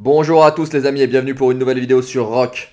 Bonjour à tous les amis et bienvenue pour une nouvelle vidéo sur Rock.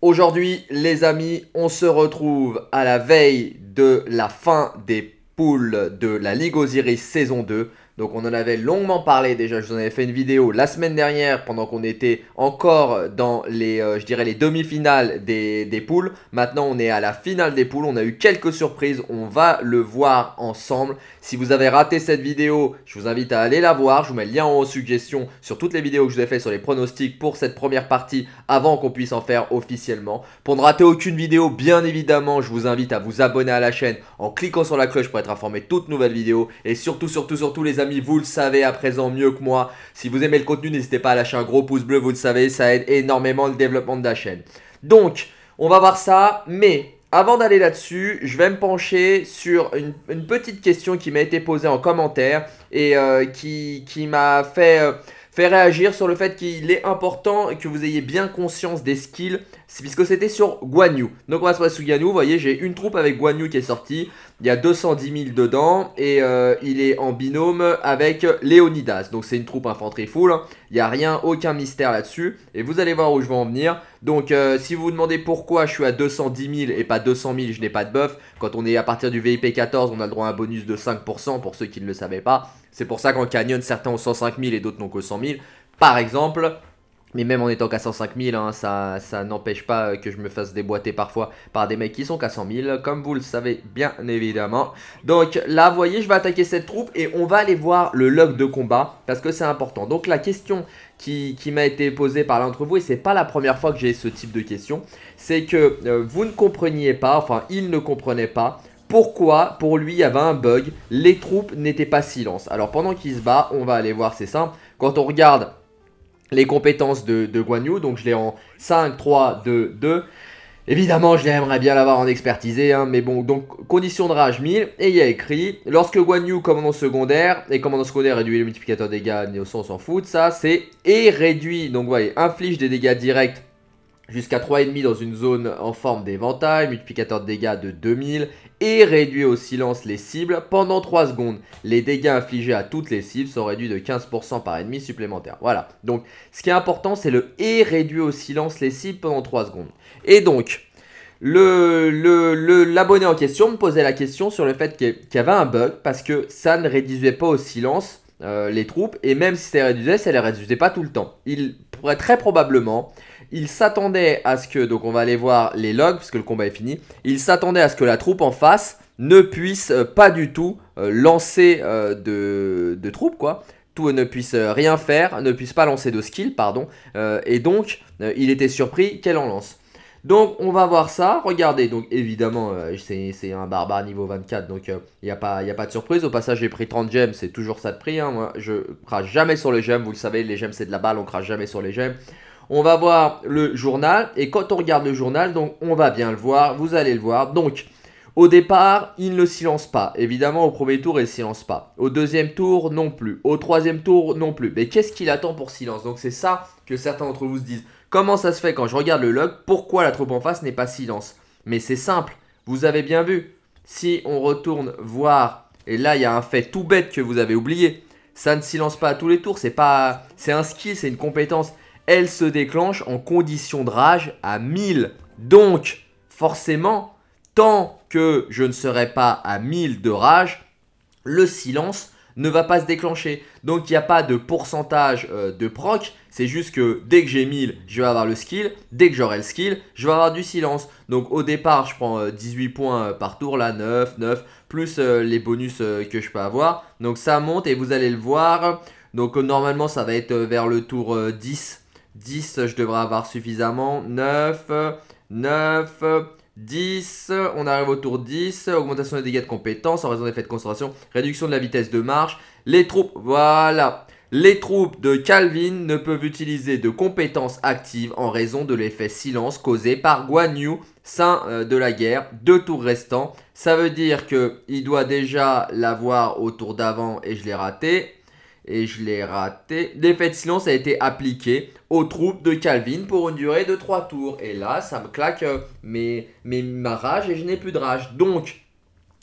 Aujourd'hui les amis, on se retrouve à la veille de la fin des poules de la Ligue Osiris saison 2. Donc on en avait longuement parlé déjà, je vous en avais fait une vidéo la semaine dernière pendant qu'on était encore dans les, euh, je dirais les demi-finales des, poules. Maintenant on est à la finale des poules, on a eu quelques surprises, on va le voir ensemble. Si vous avez raté cette vidéo, je vous invite à aller la voir, je vous mets le lien en haut suggestions sur toutes les vidéos que je vous ai fait sur les pronostics pour cette première partie avant qu'on puisse en faire officiellement. Pour ne rater aucune vidéo, bien évidemment, je vous invite à vous abonner à la chaîne en cliquant sur la cloche pour être informé de toutes nouvelles vidéos et surtout, surtout, surtout les amis vous le savez à présent mieux que moi. Si vous aimez le contenu, n'hésitez pas à lâcher un gros pouce bleu, vous le savez, ça aide énormément le développement de la chaîne. Donc, on va voir ça, mais avant d'aller là-dessus, je vais me pencher sur une, petite question qui m'a été posée en commentaire et euh, qui, m'a fait, euh, fait réagir sur le fait qu'il est important que vous ayez bien conscience des skills puisque c'était sur Guanyu. Donc on va se passer sous Guan vous voyez, j'ai une troupe avec Guan qui est sortie, il y a 210 000 dedans, et euh, il est en binôme avec Léonidas. Donc c'est une troupe infanterie full, il n'y a rien, aucun mystère là-dessus, et vous allez voir où je vais en venir. Donc euh, si vous vous demandez pourquoi je suis à 210 000 et pas 200 000, je n'ai pas de buff, quand on est à partir du VIP 14, on a le droit à un bonus de 5% pour ceux qui ne le savaient pas. C'est pour ça qu'en Canyon, certains ont 105 000 et d'autres n'ont que 100 000. Par exemple, mais même en étant qu'à 105 000, hein, ça, ça n'empêche pas euh, que je me fasse déboîter parfois par des mecs qui sont qu'à 100 000, comme vous le savez bien évidemment. Donc là, vous voyez, je vais attaquer cette troupe et on va aller voir le log de combat parce que c'est important. Donc la question qui, qui m'a été posée par l'un vous, et c'est pas la première fois que j'ai ce type de question, c'est que euh, vous ne compreniez pas, enfin il ne comprenait pas pourquoi pour lui il y avait un bug, les troupes n'étaient pas silence. Alors pendant qu'il se bat, on va aller voir, c'est simple, quand on regarde les compétences de, de Guan Donc je l'ai en 5, 3, 2, 2. Évidemment, je l'aimerais bien l'avoir en expertisé, hein, mais bon, donc condition de rage 1000, et il y a écrit Lorsque Guan Yu, commandant secondaire, et commandant secondaire réduit le multiplicateur dégâts, Néo on s'en fout de ça, c'est et réduit, donc vous voyez, inflige des dégâts directs jusqu'à 3,5 dans une zone en forme d'éventail, multiplicateur de dégâts de 2000, et réduit au silence les cibles pendant 3 secondes. Les dégâts infligés à toutes les cibles sont réduits de 15% par ennemi supplémentaire. Voilà, donc ce qui est important c'est le « et réduit au silence les cibles pendant 3 secondes ». Et donc, l'abonné le, en question me posait la question sur le fait qu'il y avait un bug, parce que ça ne réduisait pas au silence euh, les troupes, et même si ça les réduisait, ça les réduisait pas tout le temps. Il pourrait très probablement il s'attendait à ce que, donc on va aller voir les logs puisque le combat est fini, il s'attendait à ce que la troupe en face ne puisse euh, pas du tout euh, lancer euh, de, de troupes quoi, tout ne puisse rien faire, ne puisse pas lancer de skill pardon, et donc il était surpris qu'elle en lance. Donc on va voir ça, regardez, donc évidemment c'est un barbare niveau 24 donc il y n'y a, pas, a pas de surprise, au passage j'ai pris 30 gemmes, c'est toujours ça de prix, hein. moi je crache jamais sur les gemmes, vous le savez les gemmes c'est de la balle, on crache jamais sur les gemmes, on va voir le journal. Et quand on regarde le journal, donc on va bien le voir, vous allez le voir. Donc, au départ, il ne silence pas. Évidemment, au premier tour, il ne silence pas. Au deuxième tour, non plus. Au troisième tour, non plus. Mais qu'est-ce qu'il attend pour silence Donc c'est ça que certains d'entre vous se disent. Comment ça se fait quand je regarde le log Pourquoi la troupe en face n'est pas silence Mais c'est simple. Vous avez bien vu. Si on retourne voir, et là il y a un fait tout bête que vous avez oublié. Ça ne silence pas à tous les tours. C'est pas, c'est un skill, c'est une compétence elle se déclenche en condition de rage à 1000. Donc, forcément, tant que je ne serai pas à 1000 de rage, le silence ne va pas se déclencher. Donc il n'y a pas de pourcentage euh, de proc, c'est juste que dès que j'ai 1000, je vais avoir le skill, dès que j'aurai le skill, je vais avoir du silence. Donc au départ, je prends 18 euh, points euh, par tour, là 9, 9, plus les bonus que je peux avoir. Donc ça monte et vous allez le voir. Donc normalement, ça va être vers le tour 10 10, je devrais avoir suffisamment. 9, 9, 10. On arrive au tour 10. Augmentation des dégâts de compétences en raison des de concentration. Réduction de la vitesse de marche. Les troupes, voilà. Les troupes de Calvin ne peuvent utiliser de compétences actives en raison de l'effet silence causé par Guan Yu, saint euh, de la guerre, deux tours restants. Ça veut dire qu'il doit déjà l'avoir au tour d'avant et je l'ai raté et je l'ai raté. L'effet de silence a été appliqué aux troupes de Calvin pour une durée de 3 tours. Et là, ça me claque euh, mais ma rage et je n'ai plus de rage. Donc,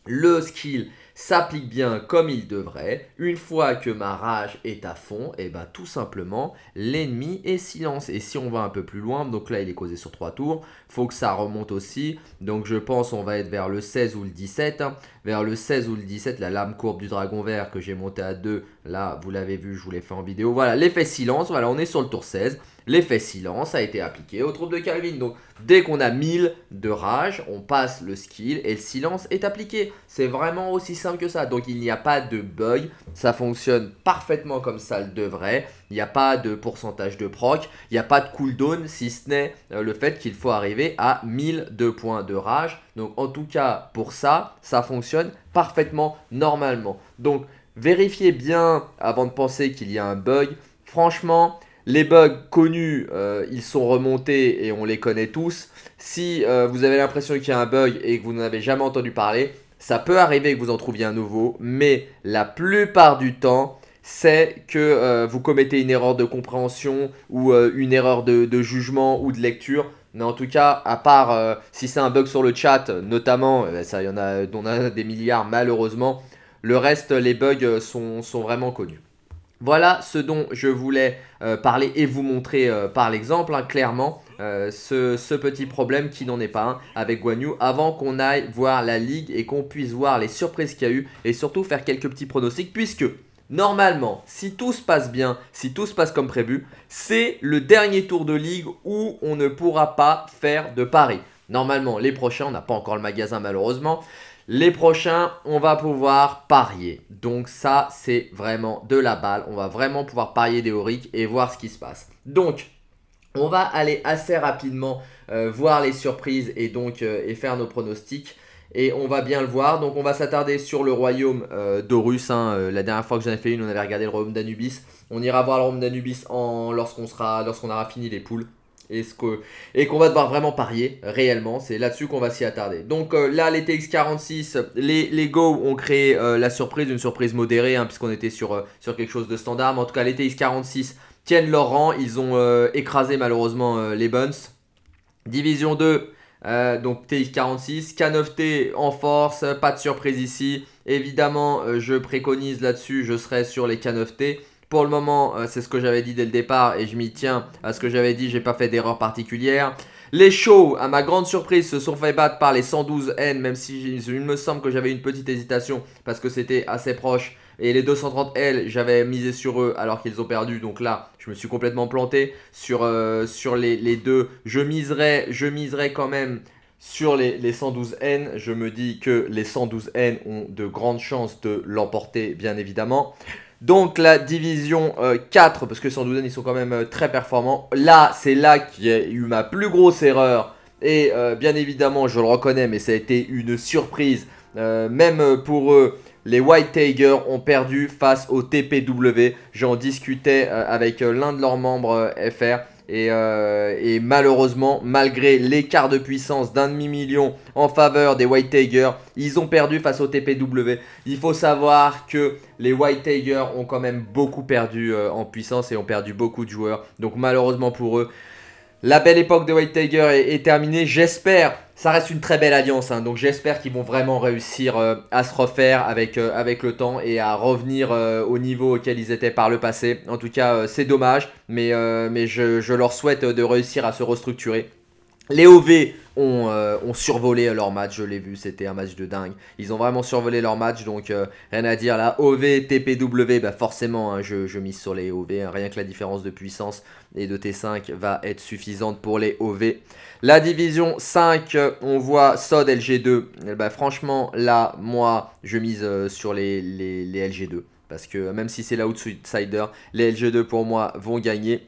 le skill s'applique bien comme il devrait. Une fois que ma rage est à fond, et eh ben, tout simplement, l'ennemi est silence. Et si on va un peu plus loin, donc là il est causé sur 3 tours, faut que ça remonte aussi. Donc je pense on va être vers le 16 ou le 17. Vers le 16 ou le 17, la lame courbe du dragon vert que j'ai monté à 2. Là, vous l'avez vu, je vous l'ai fait en vidéo. Voilà, l'effet silence. Voilà, on est sur le tour 16. L'effet silence a été appliqué au troupe de Calvin. Donc dès qu'on a 1000 de rage, on passe le skill et le silence est appliqué. C'est vraiment aussi simple que ça. Donc il n'y a pas de bug. Ça fonctionne parfaitement comme ça le devrait. Il n'y a pas de pourcentage de proc, il n'y a pas de cooldown, si ce n'est euh, le fait qu'il faut arriver à 1002 points de rage. Donc en tout cas, pour ça, ça fonctionne parfaitement normalement. Donc vérifiez bien avant de penser qu'il y a un bug. Franchement, les bugs connus, euh, ils sont remontés et on les connaît tous. Si euh, vous avez l'impression qu'il y a un bug et que vous n'en avez jamais entendu parler, ça peut arriver que vous en trouviez un nouveau, mais la plupart du temps, c'est que euh, vous commettez une erreur de compréhension ou euh, une erreur de, jugement ou de lecture. Mais en tout cas, à part euh, si c'est un bug sur le chat, notamment, eh ben, ça y en a, on a des milliards malheureusement. Le reste, les bugs sont, vraiment connus. Voilà ce dont je voulais parler et vous montrer par l'exemple, hein, clairement, ce, petit problème qui n'en est pas un avec Guanyu avant qu'on aille voir la ligue et qu'on puisse voir les surprises qu'il y a eu et surtout faire quelques petits pronostics, puisque Normalement, si tout se passe bien, si tout se passe comme prévu, c'est le dernier tour de ligue où on ne pourra pas faire de paris. Normalement, les prochains, on n'a pas encore le magasin malheureusement, les prochains, on va pouvoir parier. Donc ça, c'est vraiment de la balle. On va vraiment pouvoir parier des et voir ce qui se passe. Donc, on va aller assez rapidement euh, voir les surprises et donc euh, et faire nos pronostics. Et on va bien le voir. Donc on va s'attarder sur le royaume euh, Dorus hein. euh, la dernière fois que j'en ai fait une, on avait regardé le royaume d'Anubis. On ira voir le royaume d'Anubis lorsqu'on lorsqu'on aura fini les poules. Et qu'on va devoir vraiment parier réellement. C'est là-dessus qu'on va s'y attarder. Donc euh, là, les TX46, les, les Go ont créé la surprise, une surprise modérée, hein, puisqu'on était sur, sur quelque chose de standard. Mais en tout cas, les TX46 tiennent leur rang. Ils ont écrasé malheureusement les Buns. Division 2, euh, donc TX46, K9T en force, pas de surprise ici. Évidemment, euh, je préconise là-dessus, je serai sur les K9T. Pour le moment, euh, c'est ce que j'avais dit dès le départ et je m'y tiens à ce que j'avais dit, j'ai pas fait d'erreur particulière. Les shows, à ma grande surprise, se sont fait battre par les 112N, même si il me semble que j'avais une petite hésitation parce que c'était assez proche et les 230L, j'avais misé sur eux alors qu'ils ont perdu. Donc là, je me suis complètement planté sur, euh, les, deux. Je miserai quand même sur les, 112N, je me dis que les 112N ont de grandes chances de l'emporter, bien évidemment. Donc la division 4, euh, parce que 112N, ils sont quand même euh, très performants. Là, c'est là qu'il y a eu ma plus grosse erreur. Et bien évidemment, je le reconnais, mais ça a été une surprise, même pour eux. Les White Tigers ont perdu face au TPW. J'en discutais euh, avec euh, l'un de leurs membres euh, FR. Et, malheureusement, malgré l'écart de puissance d'un demi-million en faveur des White Tigers, ils ont perdu face au TPW. Il faut savoir que les White Tigers ont quand même beaucoup perdu en puissance et ont perdu beaucoup de joueurs. Donc malheureusement pour eux, la belle époque de White Tiger est, terminée. J'espère, ça reste une très belle alliance. Hein. donc j'espère qu'ils vont vraiment réussir euh, à se refaire avec, euh, avec le temps et à revenir euh, au niveau auquel ils étaient par le passé. En tout cas, c'est dommage, mais, je, je, leur souhaite de réussir à se restructurer. Léo OV euh, ont, survolé leur match, je l'ai vu, c'était un match de dingue. Ils ont vraiment survolé leur match, donc euh, rien à dire. Là, OV, TPW, bah forcément, hein, je, mise sur les OV. Hein. rien que la différence de puissance et de T5 va être suffisante pour les OV. La division 5, euh, on voit SOD LG2. Eh bah, franchement, là, moi, je mise sur les, les, les LG2. Parce que même si c'est l'outsider, les LG2 pour moi vont gagner.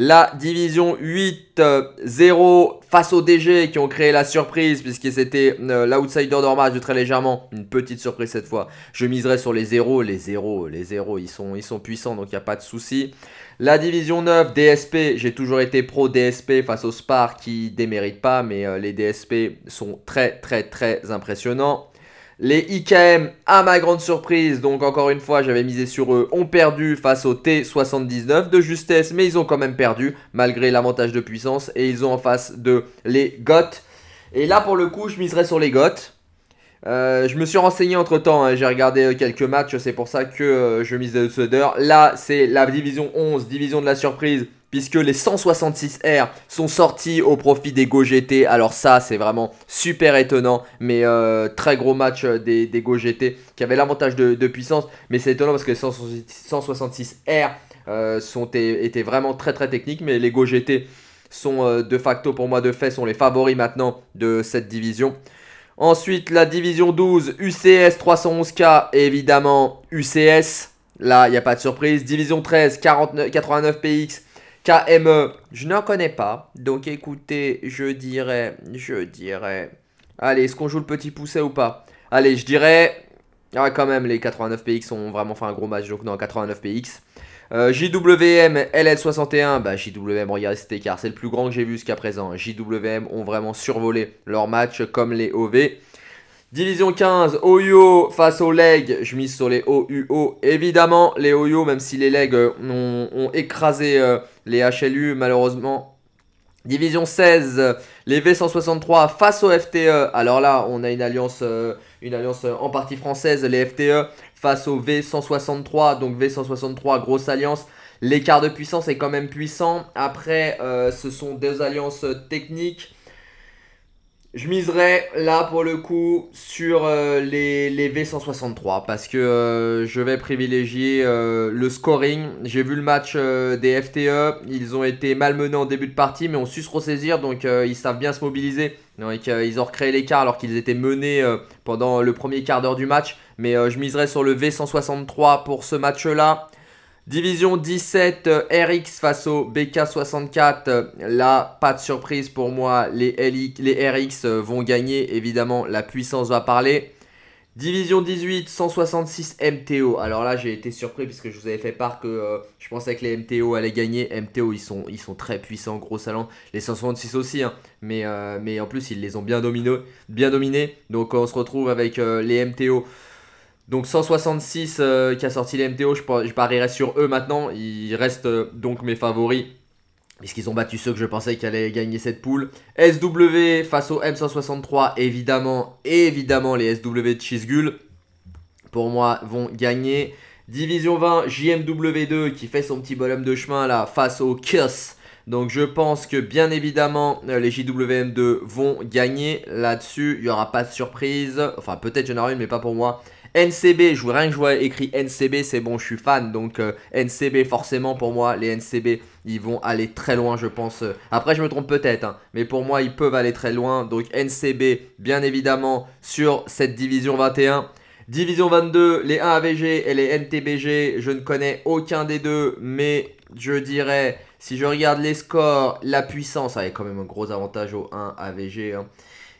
La division 8-0 face au DG qui ont créé la surprise puisque c'était euh, l'outsider normal de très légèrement. Une petite surprise cette fois. Je miserai sur les 0, les 0, les 0. Ils sont, ils sont puissants donc il n'y a pas de souci. La division 9, DSP, j'ai toujours été pro DSP face au Spar qui démérite pas, mais euh, les DSP sont très très très impressionnants. Les IKM, à ma grande surprise, donc encore une fois, j'avais misé sur eux, ont perdu face au T79 de justesse, mais ils ont quand même perdu malgré l'avantage de puissance et ils ont en face de les GOT. Et là, pour le coup, je miserais sur les GOT. Euh, je me suis renseigné entre temps, hein, j'ai regardé euh, quelques matchs, c'est pour ça que euh, je mise des outsiders. Là, c'est la division 11, division de la surprise, puisque les 166R sont sortis au profit des GoGT. Alors, ça, c'est vraiment super étonnant, mais très gros match des, GoGT qui avaient l'avantage de, puissance. Mais c'est étonnant parce que les 166R sont, étaient vraiment très très techniques, mais les GoGT sont de facto pour moi de fait sont les favoris maintenant de cette division. Ensuite, la division 12, UCS 311K, évidemment UCS. Là, il n'y a pas de surprise. Division 13, 49, 89PX, KME. Je n'en connais pas. Donc écoutez, je dirais, je dirais... Allez, est-ce qu'on joue le petit pousset ou pas Allez, je dirais... Ouais ah, quand même, les 89PX ont vraiment fait un gros match. Donc non, 89PX. Euh, JWM LL61, bah JWM, regardez cet écart, c'est le plus grand que j'ai vu jusqu'à présent. JWM ont vraiment survolé leur match comme les OV. Division 15, OYO face aux legs, je mise sur les OUO. Évidemment, les OYO, même si les legs euh, ont, écrasé euh, les HLU, malheureusement, Division 16, les V163 face aux FTE. Alors là, on a une alliance, une alliance en partie française, les FTE face au V163. Donc V163, grosse alliance. L'écart de puissance est quand même puissant. Après, euh, ce sont des alliances techniques. Je miserai là pour le coup sur euh, les, V163 parce que euh, je vais privilégier le scoring. J'ai vu le match des FTE, ils ont été malmenés en début de partie mais ont su se ressaisir donc ils savent bien se mobiliser euh, ils ont recréé l'écart alors qu'ils étaient menés euh, pendant le premier quart d'heure du match. Mais euh, je miserai sur le V163 pour ce match-là. Division 17, RX face au BK64. Là, pas de surprise pour moi. Les, les RX vont gagner. Évidemment, la puissance va parler. Division 18, 166 MTO. Alors là, j'ai été surpris puisque je vous avais fait part que euh, je pensais que les MTO allaient gagner. MTO, ils sont, ils sont très puissants, gros salon. Les 166 aussi, hein. mais, euh, mais en plus, ils les ont bien, dominés. bien dominé. Donc euh, on se retrouve avec les MTO. Donc 166 qui a sorti les MTO, je, je parierais sur eux maintenant. Ils restent donc mes favoris puisqu'ils ont battu ceux que je pensais qu'ils allaient gagner cette poule. SW face au M163, évidemment, évidemment, les SW de Chisgul, pour moi, vont gagner. Division 20, JMW2 qui fait son petit bonhomme de chemin là face au Kiss. Donc je pense que bien évidemment euh, les JWM2 vont gagner là-dessus. Il n'y aura pas de surprise. Enfin peut-être il y en aura une mais pas pour moi. NCB, je, rien que je vois écrit NCB, c'est bon, je suis fan. Donc euh, NCB, forcément, pour moi, les NCB, ils vont aller très loin, je pense. Après, je me trompe peut-être, hein, mais pour moi, ils peuvent aller très loin. Donc NCB, bien évidemment, sur cette division 21. Division 22, les 1AVG et les NTBG, je ne connais aucun des deux, mais je dirais, si je regarde les scores, la puissance, ah, a quand même un gros avantage au 1AVG.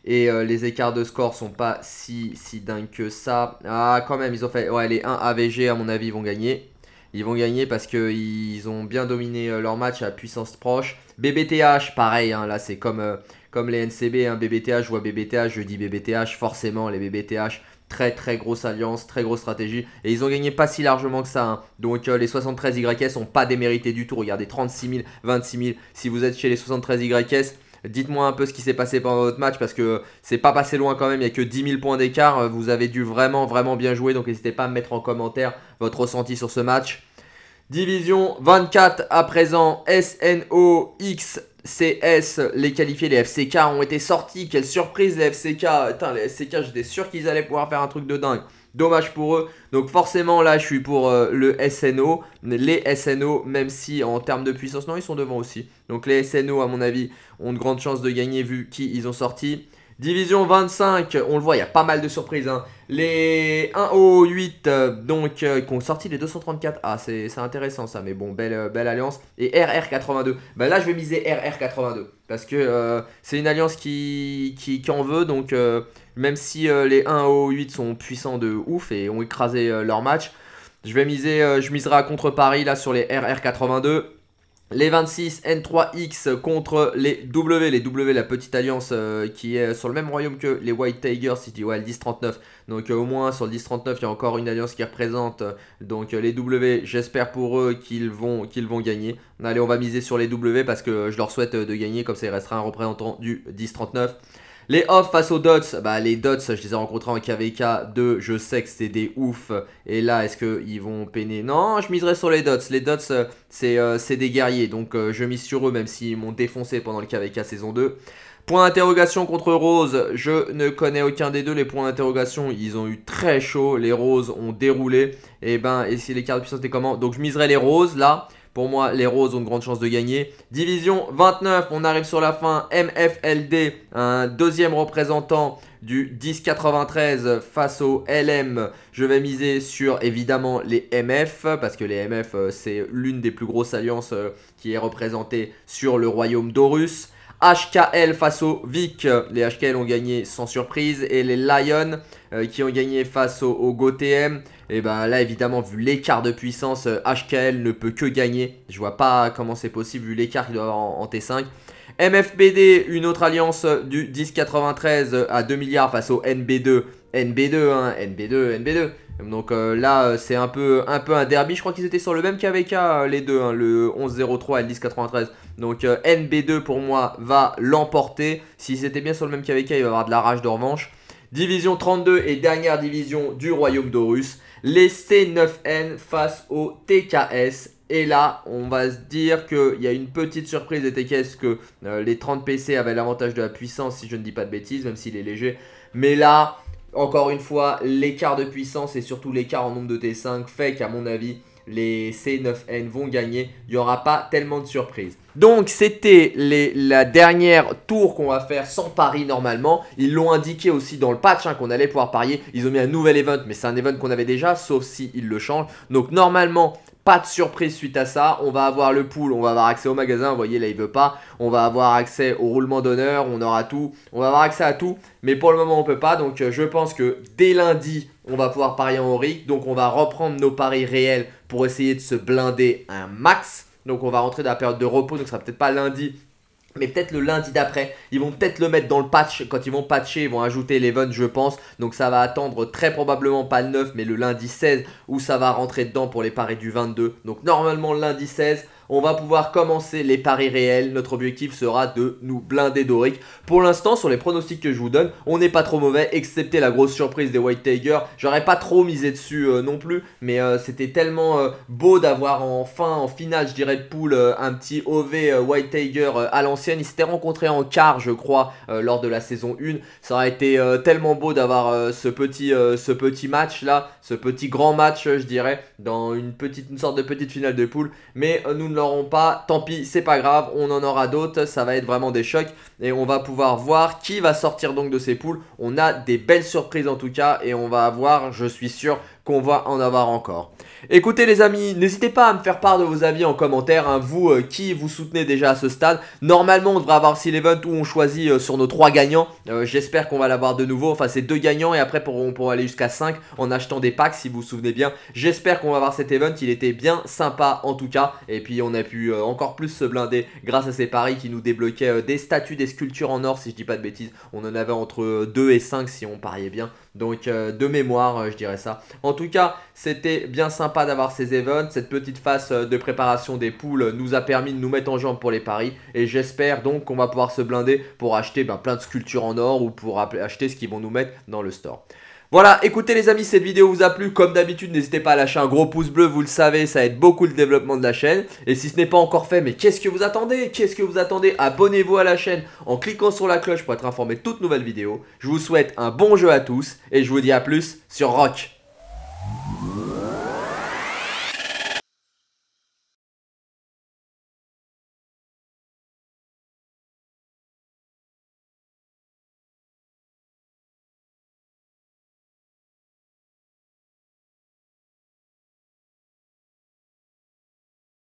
Et euh, les écarts de score sont pas si, si dingues que ça. Ah, quand même, ils ont fait. Ouais, les 1 AVG, à mon avis, ils vont gagner. Ils vont gagner parce qu'ils ont bien dominé euh, leur match à puissance proche. BBTH, pareil, hein, là, c'est comme, euh, comme les NCB. Hein. BBTH, je vois BBTH, je dis BBTH. Forcément, les BBTH, très très grosse alliance, très grosse stratégie. Et ils ont gagné pas si largement que ça. Hein. Donc les 73 YS n'ont pas démérité du tout. Regardez, 36 000, 26 000. Si vous êtes chez les 73 YS, Dites-moi un peu ce qui s'est passé pendant votre match parce que c'est pas passé loin quand même, il n'y a que 10 000 points d'écart. Euh, vous avez dû vraiment, vraiment bien jouer. Donc n'hésitez pas à me mettre en commentaire votre ressenti sur ce match. Division 24 à présent, SNOXCS les qualifiés, les FCK ont été sortis. Quelle surprise les FCK. Putain, les FCK, j'étais sûr qu'ils allaient pouvoir faire un truc de dingue. Dommage pour eux. Donc forcément là je suis pour euh, le SNO. Les SNO, même si en termes de puissance, non ils sont devant aussi. Donc les SNO à mon avis ont de grandes chances de gagner vu qui ils ont sorti. Division 25, on le voit, il y a pas mal de surprises. Hein. Les 1 o 8, donc, euh, qui ont sorti les 234. Ah, c'est intéressant ça, mais bon, belle, euh, belle alliance. Et RR82. Ben là, je vais miser RR82. Parce que euh, c'est une alliance qui, qui, en veut. Donc, même si les 1 o 8 sont puissants de ouf et ont écrasé leur match, je vais miser, je miserai contre Paris là sur les RR82 les 26 N3X contre les W, les W la petite alliance euh, qui est sur le même royaume que les White Tigers, City tu le 10-39. Donc euh, au moins sur le 10-39 il y a encore une alliance qui représente. Euh, donc les W, j'espère pour eux qu'ils vont, qu'ils vont gagner. Allez on va miser sur les W parce que je leur souhaite de gagner, comme ça il restera un représentant du 10-39. Les off face aux Dots, bah les Dots, je les ai rencontrés en KVK 2, je sais que c'était des ouf. Et là, est-ce qu'ils vont peiner Non, je miserai sur les Dots. Les Dots, euh, euh, c'est des guerriers, donc euh, je mise sur eux, même s'ils m'ont défoncé pendant le KVK saison 2. Point d'interrogation contre Rose, je ne connais aucun des deux. Les points d'interrogation, ils ont eu très chaud. Les Roses ont déroulé. Et eh ben, et si les cartes de puissance étaient comment Donc je miserai les Roses là. Pour moi, les roses ont une grandes chance de gagner. Division 29, on arrive sur la fin. MFLD, un deuxième représentant du 10-93 face au LM. Je vais miser sur évidemment les MF, parce que les MF, euh, c'est l'une des plus grosses alliances euh, qui est représentée sur le royaume d'Horus. HKL face au Vic. Les HKL ont gagné sans surprise. Et les Lions euh, qui ont gagné face au GTM. GoTM. Et eh ben là, évidemment, vu l'écart de puissance, HKL euh, ne peut que gagner. Je vois pas comment c'est possible vu l'écart qu'il doit avoir en, T5. MFBD, une autre alliance euh, du 1093 à 2 milliards face au NB2. NB2, NB2, NB2. Donc là, c'est un peu, un peu un derby. Je crois qu'ils étaient sur le même KVK, les deux, hein, le 1103 et le 1093. Donc euh, NB2 pour moi va l'emporter. Si c'était bien sur le même KVK, il va avoir de la rage de revanche. Division 32 et dernière division du Royaume d'Horus. Les C9N face au TKS. Et là, on va se dire qu'il y a une petite surprise des TKS que euh, les 30 PC avaient l'avantage de la puissance, si je ne dis pas de bêtises, même s'il est léger. Mais là, encore une fois, l'écart de puissance et surtout l'écart en nombre de T5 fait qu'à mon avis, les C9N vont gagner. Il n'y aura pas tellement de surprises. Donc c'était la dernière tour qu'on va faire sans pari normalement. Ils l'ont indiqué aussi dans le patch hein, qu'on allait pouvoir parier. Ils ont mis un nouvel event, mais c'est un event qu'on avait déjà, sauf s'ils ils le changent. Donc normalement, pas de surprise suite à ça. On va avoir le pool, on va avoir accès au magasin. Vous voyez, là, il veut pas. On va avoir accès au roulement d'honneur. On aura tout. On va avoir accès à tout. Mais pour le moment, on peut pas. Donc, euh, je pense que dès lundi, on va pouvoir parier en RIC. Donc, on va reprendre nos paris réels pour essayer de se blinder un max. Donc on va rentrer dans la période de repos, donc ce sera peut-être pas lundi, mais peut-être le lundi d'après. Ils vont peut-être le mettre dans le patch. Quand ils vont patcher, ils vont ajouter l'event, je pense. Donc ça va attendre très probablement pas le 9, mais le lundi 16, où ça va rentrer dedans pour les paris du 22. Donc normalement, le lundi 16, on va pouvoir commencer les paris réels. Notre objectif sera de nous blinder d'Oric. Pour l'instant, sur les pronostics que je vous donne, on n'est pas trop mauvais, excepté la grosse surprise des White Tiger. J'aurais pas trop misé dessus euh, non plus, mais euh, c'était tellement euh, beau d'avoir en fin, en finale, je dirais, de poule, un petit OV White Tiger à l'ancienne. Ils s'étaient rencontrés en quart, je crois, lors de la saison 1. Ça aurait été tellement beau d'avoir ce petit, petit match là, ce petit grand match, je dirais, dans une petite, une sorte de petite finale de poule. Mais nous ne pas, tant pis, c'est pas grave, on en aura d'autres, ça va être vraiment des chocs et on va pouvoir voir qui va sortir donc de ces poules. On a des belles surprises en tout cas et on va avoir, je suis sûr, qu'on va en avoir encore. Écoutez les amis, n'hésitez pas à me faire part de vos avis en commentaire, hein. vous euh, qui vous soutenez déjà à ce stade. Normalement on devrait avoir aussi l'event où on choisit euh, sur nos trois gagnants, euh, j'espère qu'on va l'avoir de nouveau, enfin c'est deux gagnants et après on pourra aller jusqu'à 5 en achetant des packs si vous vous souvenez bien. J'espère qu'on va avoir cet event, il était bien sympa en tout cas et puis on a pu encore plus se blinder grâce à ces paris qui nous débloquaient des statues, des sculptures en or si je dis pas de bêtises. On en avait entre 2 et 5 si on pariait bien. Donc euh, de mémoire, euh, je dirais ça. En tout cas, c'était bien sympa d'avoir ces events. Cette petite phase euh, de préparation des poules nous a permis de nous mettre en jambe pour les paris. Et j'espère donc qu'on va pouvoir se blinder pour acheter ben, plein de sculptures en or ou pour acheter ce qu'ils vont nous mettre dans le store. Voilà, écoutez les amis, cette vidéo vous a plu. Comme d'habitude, n'hésitez pas à lâcher un gros pouce bleu, vous le savez, ça aide beaucoup le développement de la chaîne. Et si ce n'est pas encore fait, mais qu'est-ce que vous attendez Qu'est-ce que vous attendez Abonnez-vous à la chaîne en cliquant sur la cloche pour être informé de toutes nouvelles vidéos. Je vous souhaite un bon jeu à tous et je vous dis à plus sur Rock.